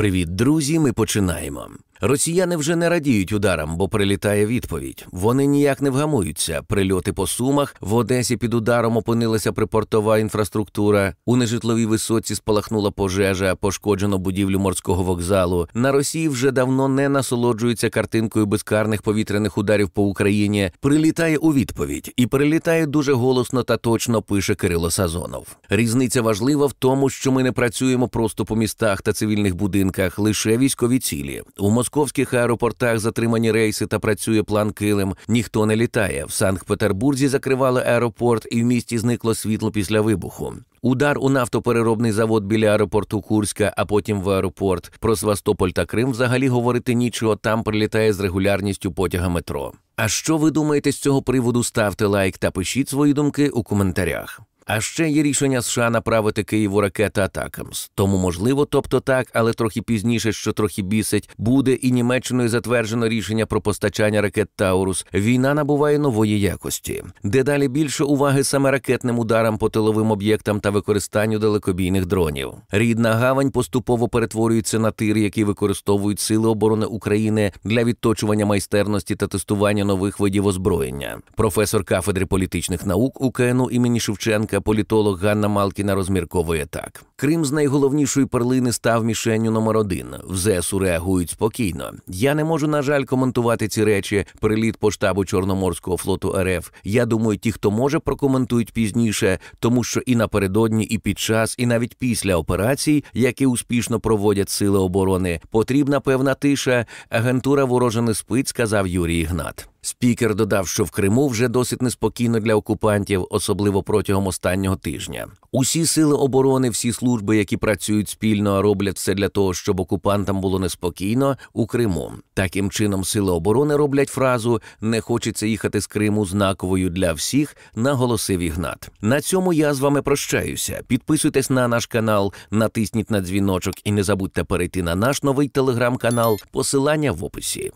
Привіт, друзі! Ми починаємо. Росіяни вже не радіють ударам, бо прилітає відповідь. Вони ніяк не вгамуються. Прильоти по сумах в Одесі під ударом опинилася припортова інфраструктура. У нежитловій висоці спалахнула пожежа, пошкоджено будівлю морського вокзалу. На Росії вже давно не насолоджуються картинкою безкарних повітряних ударів по Україні. Прилітає у відповідь і прилітає дуже голосно та точно пише Кирило Сазонов. Різниця важлива в тому, що ми не працюємо просто по містах та цивільних будинках, лише військові цілі. У Москві московських аеропортах затримані рейси та працює план килим. Ніхто не літає. В Санкт-Петербурзі закривали аеропорт, і в місті зникло світло після вибуху. Удар у нафтопереробний завод біля аеропорту Курська, а потім в аеропорт. Про Свастополь та Крим взагалі говорити нічого. Там прилітає з регулярністю потяга метро. А що ви думаєте з цього приводу? Ставте лайк та пишіть свої думки у коментарях. А ще є рішення США направити Києву ракети атакамс. Тому можливо, тобто так, але трохи пізніше, що трохи бісить, буде і Німеччиною затверджено рішення про постачання ракет Таурус. Війна набуває нової якості. Дедалі більше уваги саме ракетним ударам по тиловим об'єктам та використанню далекобійних дронів. Рідна гавань поступово перетворюється на тир, який використовують сили оборони України для відточування майстерності та тестування нових видів озброєння. Професор кафедри політичних наук УКНУ імені Шевченка жінка, політолог Ганна Малкіна розмірковує так: Крим з найголовнішої перлини став мішенню номер один. В ЗСУ реагують спокійно. Я не можу, на жаль, коментувати ці речі. Приліт по штабу Чорноморського флоту РФ. Я думаю, ті, хто може, прокоментують пізніше, тому що і напередодні, і під час, і навіть після операцій, які успішно проводять сили оборони, потрібна певна тиша. Агентура вороже не спить, сказав Юрій Ігнат. Спікер додав, що в Криму вже досить неспокійно для окупантів, особливо протягом останнього тижня. Усі сили оборони, всі служби, які працюють спільно, роблять все для того, щоб окупантам було неспокійно у Криму. Таким чином, сили оборони роблять фразу Не хочеться їхати з Криму знаковою для всіх. Наголосив Ігнат. На цьому я з вами прощаюся. Підписуйтесь на наш канал, натисніть на дзвіночок і не забудьте перейти на наш новий телеграм-канал. Посилання в описі.